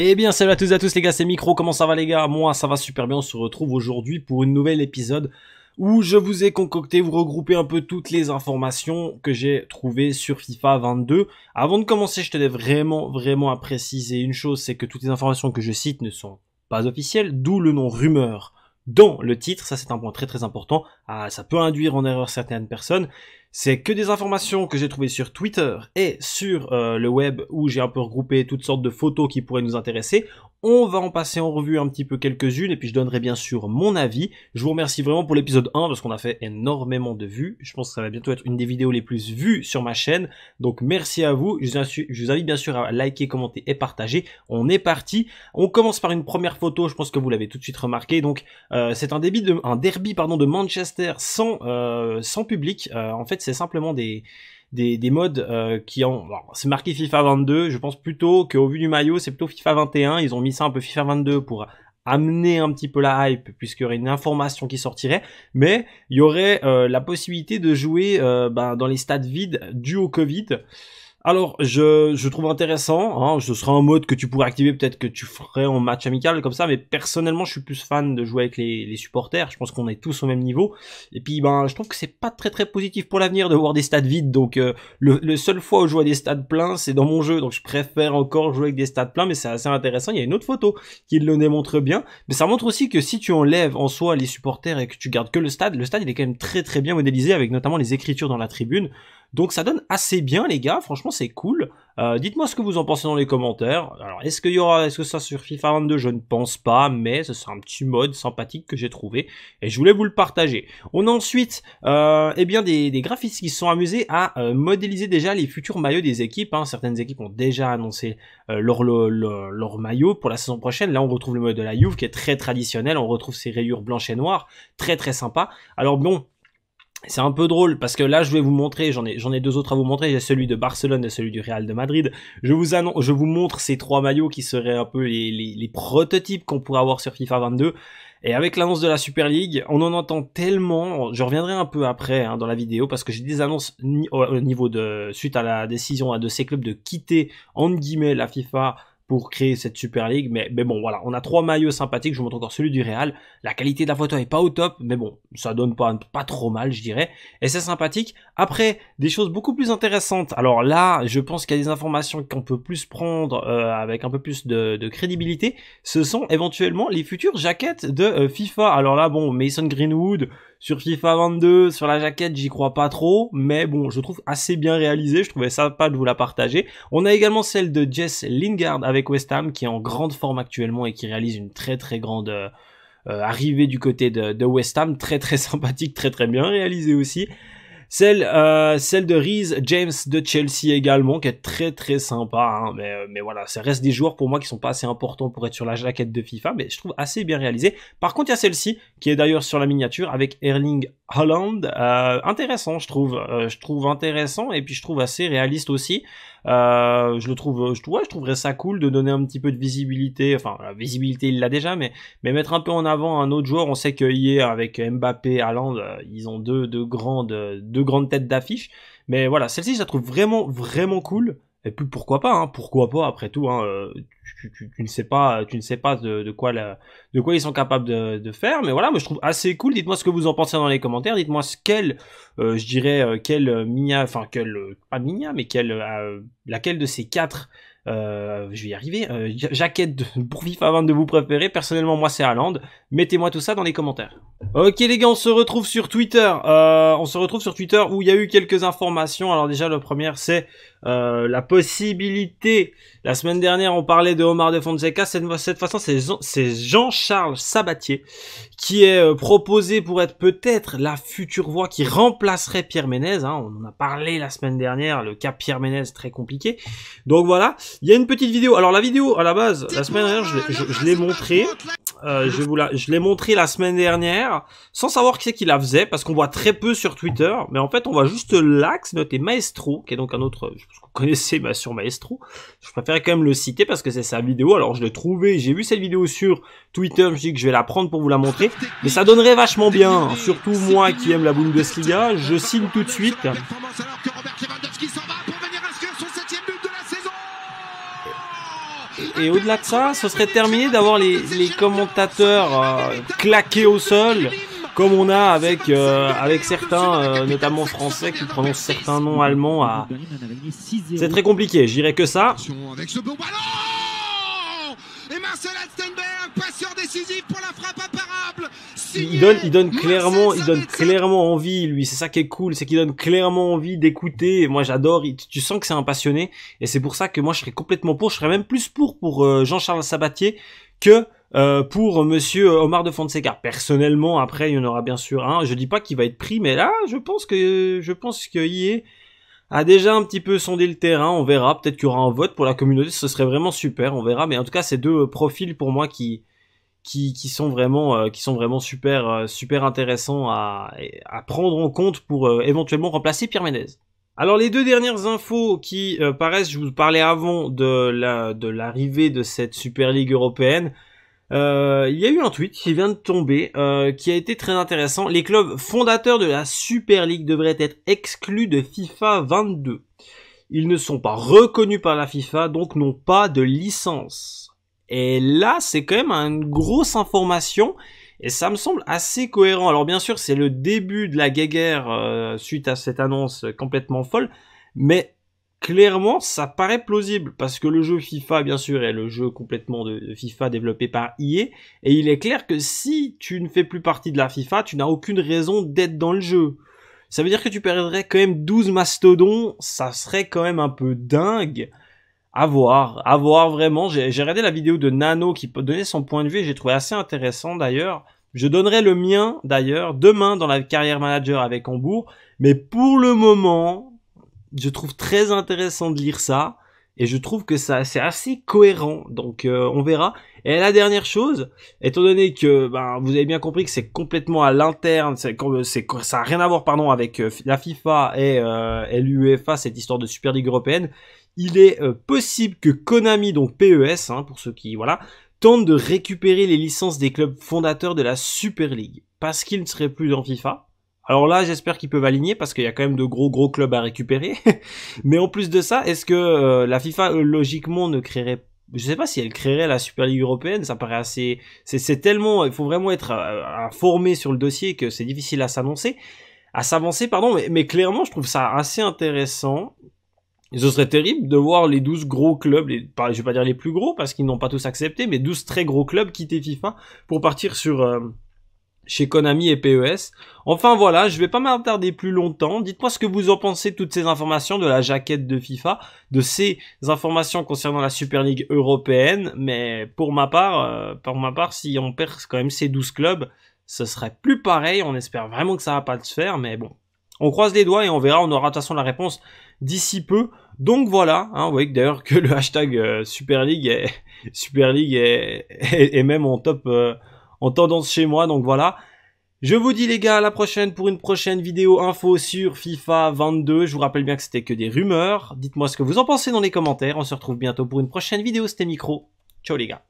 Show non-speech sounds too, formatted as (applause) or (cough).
Eh bien salut à tous et à tous les gars, c'est Micro, comment ça va les gars Moi ça va super bien, on se retrouve aujourd'hui pour un nouvel épisode où je vous ai concocté, vous regroupez un peu toutes les informations que j'ai trouvées sur FIFA 22. Avant de commencer, je tenais vraiment vraiment à préciser une chose, c'est que toutes les informations que je cite ne sont pas officielles, d'où le nom rumeur dans le titre, ça c'est un point très très important, ah, ça peut induire en erreur certaines personnes, c'est que des informations que j'ai trouvées sur Twitter et sur euh, le web où j'ai un peu regroupé toutes sortes de photos qui pourraient nous intéresser. On va en passer en revue un petit peu quelques-unes et puis je donnerai bien sûr mon avis. Je vous remercie vraiment pour l'épisode 1 parce qu'on a fait énormément de vues. Je pense que ça va bientôt être une des vidéos les plus vues sur ma chaîne. Donc merci à vous. Je vous invite bien sûr à liker, commenter et partager. On est parti. On commence par une première photo. Je pense que vous l'avez tout de suite remarqué. Donc euh, c'est un, débit de, un derby pardon, de Manchester sans, euh, sans public. Euh, en fait c'est simplement des des, des modes euh, qui ont... c'est marqué FIFA 22, je pense plutôt qu'au vu du maillot, c'est plutôt FIFA 21. Ils ont mis ça un peu FIFA 22 pour amener un petit peu la hype puisqu'il y aurait une information qui sortirait mais il y aurait euh, la possibilité de jouer euh, ben, dans les stades vides dû au Covid alors, je, je trouve intéressant. Hein, ce sera un mode que tu pourrais activer, peut-être que tu ferais en match amical comme ça. Mais personnellement, je suis plus fan de jouer avec les, les supporters. Je pense qu'on est tous au même niveau. Et puis, ben, je trouve que c'est pas très très positif pour l'avenir de voir des stades vides. Donc, euh, le, le seule fois où je vois des stades pleins, c'est dans mon jeu. Donc, je préfère encore jouer avec des stades pleins. Mais c'est assez intéressant. Il y a une autre photo qui le démontre bien. Mais ça montre aussi que si tu enlèves en soi les supporters et que tu gardes que le stade, le stade il est quand même très très bien modélisé avec notamment les écritures dans la tribune. Donc ça donne assez bien les gars, franchement c'est cool. Euh, dites-moi ce que vous en pensez dans les commentaires. Alors est-ce qu'il y aura, est-ce que ça sur FIFA 22 Je ne pense pas, mais ce sera un petit mode sympathique que j'ai trouvé et je voulais vous le partager. On a ensuite, euh, eh bien des, graphistes qui se sont amusés à euh, modéliser déjà les futurs maillots des équipes. Hein. Certaines équipes ont déjà annoncé leur, leur, maillot pour la saison prochaine. Là on retrouve le mode de la Juve qui est très traditionnel, on retrouve ses rayures blanches et noires, très très sympa. Alors bon, c'est un peu drôle parce que là je vais vous montrer, j'en ai, j'en ai deux autres à vous montrer, j'ai celui de Barcelone et celui du Real de Madrid. Je vous annonce, je vous montre ces trois maillots qui seraient un peu les, prototypes qu'on pourrait avoir sur FIFA 22. Et avec l'annonce de la Super League, on en entend tellement, je reviendrai un peu après hein, dans la vidéo, parce que j'ai des annonces au niveau de, suite à la décision de ces clubs de quitter, entre guillemets, la FIFA pour créer cette Super League. Mais, mais bon, voilà, on a trois maillots sympathiques. Je vous montre encore celui du Real. La qualité de la photo est pas au top, mais bon, ça donne pas, pas trop mal, je dirais. Et c'est sympathique. Après, des choses beaucoup plus intéressantes. Alors là, je pense qu'il y a des informations qu'on peut plus prendre euh, avec un peu plus de, de, crédibilité. Ce sont éventuellement les futures jaquettes de euh, FIFA. Alors là, bon, Mason Greenwood sur FIFA 22, sur la jaquette, j'y crois pas trop, mais bon, je trouve assez bien réalisé. Je trouvais sympa de vous la partager. On a également celle de Jess Lingard avec West Ham qui est en grande forme actuellement et qui réalise une très très grande euh, euh, arrivée du côté de, de, West Ham, très très (laughs) sympathique, très très bien réalisé aussi. Celle, euh, celle de Reese James de Chelsea également, qui est très très sympa. Hein, mais, euh, mais voilà, ça reste des joueurs pour moi qui sont pas assez importants pour être sur la jaquette de FIFA, mais je trouve assez bien réalisé. Par contre, il y a celle-ci qui est d'ailleurs sur la miniature avec Erling Holland euh, intéressant, je trouve. je trouve intéressant et puis je trouve assez réaliste aussi. je le trouve, je, ouais, je trouverais ça cool de donner un petit peu de visibilité. Enfin, la visibilité, il l'a déjà, mais, mais mettre un peu en avant un autre joueur. On sait que hier, avec Mbappé, Haaland, ils ont deux, deux grandes, deux de grandes têtes d'affiche. Mais voilà, celle-ci, je la trouve vraiment, vraiment cool. Et puis pourquoi pas, hein, pourquoi pas après tout, hein, euh, tu, ne sais pas, tu ne sais pas de, quoi de quoi ils sont capables de, faire, mais voilà, moi je trouve assez cool. Dites-moi ce que vous en pensez dans les commentaires. Dites-moi quelle, euh, je dirais euh, quelle minia enfin quelle, pas Mia, mais quelle, laquelle de ces quatre euh, je vais y arriver. Euh, jaquette de, pour (laughs) avant de vous préférer, Personnellement, moi, c'est Aland. Mettez-moi tout ça dans les commentaires. Ok, les gars, on se retrouve sur Twitter. Euh, on se retrouve sur Twitter où il y a eu quelques informations. Alors déjà, la première, c'est euh, la possibilité, la semaine dernière on parlait de Omar de Fonseca, cette, cette façon c'est Jean-Charles Sabatier qui est euh, proposé pour être peut-être la future voix qui remplacerait Pierre Ménez, hein. on en a parlé la semaine dernière, le cas Pierre Ménez très compliqué, donc voilà, il y a une petite vidéo, alors la vidéo à la base, la semaine dernière je, je l'ai montrée, euh, je vous la, je l'ai montré la semaine dernière, sans savoir qui c'est qui la faisait, parce qu'on voit très peu sur Twitter. Mais en fait, on voit juste l'axe noté Maestro, qui est donc un autre. Je pense que vous connaissez bah, sur Maestro. Je préfère quand même le citer parce que c'est sa vidéo. Alors, je l'ai trouvé, j'ai vu cette vidéo sur Twitter. Je me suis dit que je vais la prendre pour vous la montrer. Mais ça donnerait vachement bien, surtout moi qui aime la Bundesliga. Je signe tout de suite. et au-delà de ça, ce serait terminé d'avoir les, commentateurs euh, claqués au sol, comme on a avec euh, avec certains, euh, notamment français, qui prononcent certains noms allemands. À... C'est très compliqué. J'irai que ça. et Marcel passeur décisif il donne, il donne clairement, il donne clairement envie, lui. C'est ça qui est cool, c'est qu'il donne clairement envie d'écouter. Moi, j'adore. Tu sens que c'est un passionné, et c'est pour ça que moi, je serais complètement pour. Je serais même plus pour pour euh, Jean-Charles Sabatier que euh, pour euh, Monsieur Omar de Fonseca. Personnellement, après, il y en aura bien sûr un. je dis pas qu'il va être pris, mais là, je pense que je pense que est a déjà un petit peu sondé le terrain. On verra. Peut-être qu'il y aura un vote pour la communauté. Ce serait vraiment super. On verra. Mais en tout cas, ces deux profils pour moi qui qui, qui sont vraiment euh, qui sont vraiment super euh, super intéressants à, à prendre en compte pour euh, éventuellement remplacer Pierre Ménez. Alors les deux dernières infos qui paraissent, je vous parlais avant de la de l'arrivée de cette Super Ligue européenne. Euh, il y a eu un tweet qui vient de tomber, qui a été très intéressant. Les clubs fondateurs de la Super League devraient être exclus de FIFA 22. Ils ne sont pas reconnus par la FIFA, donc n'ont pas de licence. Et là, c'est quand même une grosse information. Et ça me semble assez cohérent. Alors bien sûr, c'est le début de la guerre euh, suite à cette annonce complètement folle, mais clairement, ça paraît plausible parce que le jeu FIFA, bien sûr, est le jeu complètement de FIFA développé par EA, et il est clair que si tu ne fais plus partie de la FIFA, tu n'as aucune raison d'être dans le jeu. Ça veut dire que tu perdrais quand même 12 mastodons, ça serait quand même un peu dingue à voir, à voir vraiment. J'ai regardé la vidéo de Nano qui donnait son point de vue, j'ai trouvé assez intéressant d'ailleurs. Je donnerai le mien d'ailleurs demain dans la carrière manager avec Hambourg, mais pour le moment, je trouve très intéressant de lire ça et je trouve que ça c'est assez cohérent. Donc euh, on verra. Et la dernière chose, étant donné que ben, vous avez bien compris que c'est complètement à l'interne, c'est ça a rien à voir pardon avec euh, la FIFA et, euh, et l'UEFA cette histoire de Super Ligue européenne il est euh, possible que Konami, donc PES, hein, pour ceux qui, voilà, tente de récupérer les licences des clubs fondateurs de la Super League, parce qu'ils ne seraient plus dans FIFA. Alors là, j'espère qu'ils peuvent aligner parce qu'il y a quand même de gros gros clubs à récupérer. (laughs) Mais en plus de ça, est-ce que euh, la FIFA euh, logiquement ne créerait je sais pas si elle créerait la Super League européenne, ça paraît assez c'est tellement il faut vraiment être informé sur le dossier que c'est difficile à s'annoncer, à s'avancer pardon, mais, clairement, je trouve ça assez intéressant ce serait terrible de voir les 12 gros clubs, je ne vais pas dire les plus gros parce qu'ils n'ont pas tous accepté, mais 12 très gros clubs quitter FIFA pour partir sur euh, chez Konami et PES. Enfin voilà, je ne vais pas m'attarder plus longtemps. Dites-moi ce que vous en pensez de toutes ces informations, de la jaquette de FIFA, de ces informations concernant la Super League européenne. Mais pour ma part, euh, ma part, si on perd quand même ces 12 clubs, ce serait plus pareil. On espère vraiment que ça ne va pas se faire, mais bon, on croise les doigts et on verra, on aura de toute façon la réponse d'ici peu. Donc voilà, hein, vous voyez d'ailleurs que le hashtag euh, Super League, est, (laughs) Super League est, même en top, euh, en tendance chez moi. Donc voilà. Je vous dis les gars, à la prochaine pour une prochaine vidéo info sur FIFA 22. Je vous rappelle bien que c'était que des rumeurs. Dites-moi ce que vous en pensez dans les commentaires. On se retrouve bientôt pour une prochaine vidéo. C'était Micro. Ciao les gars.